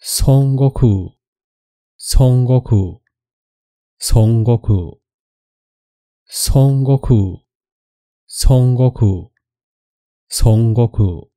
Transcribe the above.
孫悟空、孫悟空、孫悟空、孫悟空、孫悟空、孫悟空。